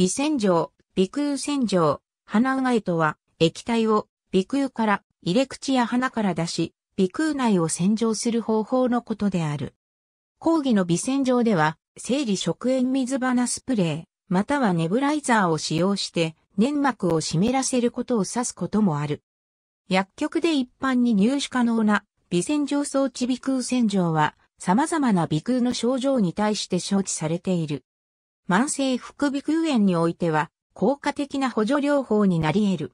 微洗浄、微空洗浄、鼻うがいとは、液体を微空から入れ口や鼻から出し、微空内を洗浄する方法のことである。講義の微洗浄では、生理食塩水花スプレー、またはネブライザーを使用して、粘膜を湿らせることを指すこともある。薬局で一般に入手可能な微洗浄装置微空洗浄は様々な微空の症状に対して承知されている。慢性副鼻腔炎においては、効果的な補助療法になり得る。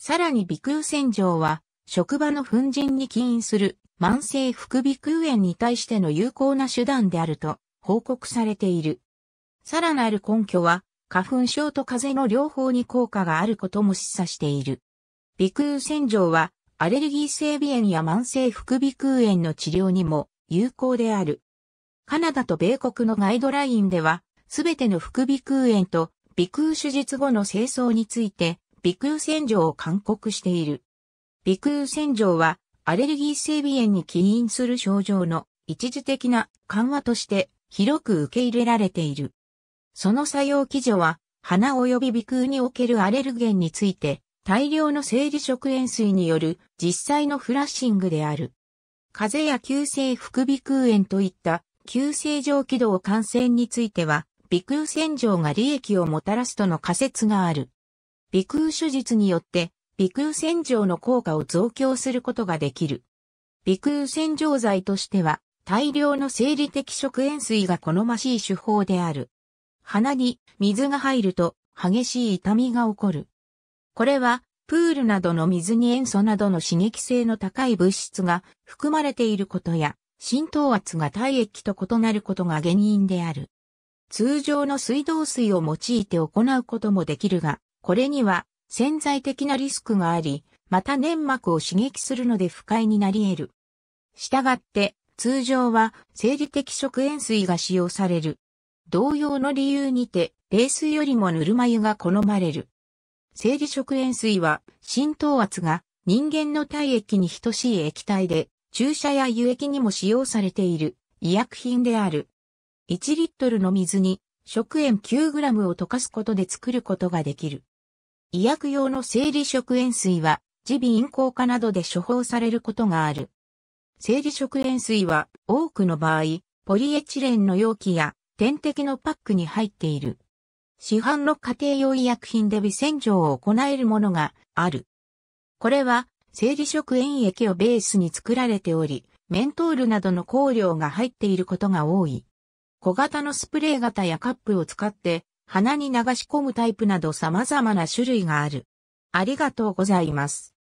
さらに鼻腔洗浄は、職場の粉塵に起因する慢性副鼻腔炎に対しての有効な手段であると報告されている。さらなる根拠は、花粉症と風邪の両方に効果があることも示唆している。鼻腔洗浄は、アレルギー性鼻炎や慢性副鼻腔炎の治療にも有効である。カナダと米国のガイドラインでは、すべての副鼻腔炎と鼻腔手術後の清掃について鼻腔洗浄を勧告している。鼻腔洗浄はアレルギー性鼻炎に起因する症状の一時的な緩和として広く受け入れられている。その作用基準は鼻及び鼻腔におけるアレルゲンについて大量の生理食塩水による実際のフラッシングである。風邪や急性副鼻腔炎といった急性上気道感染については鼻腔洗浄が利益をもたらすとの仮説がある。鼻腔手術によって鼻腔洗浄の効果を増強することができる。鼻腔洗浄剤としては大量の生理的食塩水が好ましい手法である。鼻に水が入ると激しい痛みが起こる。これはプールなどの水に塩素などの刺激性の高い物質が含まれていることや、浸透圧が体液と異なることが原因である。通常の水道水を用いて行うこともできるが、これには潜在的なリスクがあり、また粘膜を刺激するので不快になり得る。したがって、通常は生理的食塩水が使用される。同様の理由にて、冷水よりもぬるま湯が好まれる。生理食塩水は浸透圧が人間の体液に等しい液体で、注射や輸液にも使用されている医薬品である。1リットルの水に食塩 9g を溶かすことで作ることができる。医薬用の生理食塩水は耳鼻咽喉科などで処方されることがある。生理食塩水は多くの場合、ポリエチレンの容器や点滴のパックに入っている。市販の家庭用医薬品で微洗浄を行えるものがある。これは生理食塩液をベースに作られており、メントールなどの香料が入っていることが多い。小型のスプレー型やカップを使って鼻に流し込むタイプなど様々な種類がある。ありがとうございます。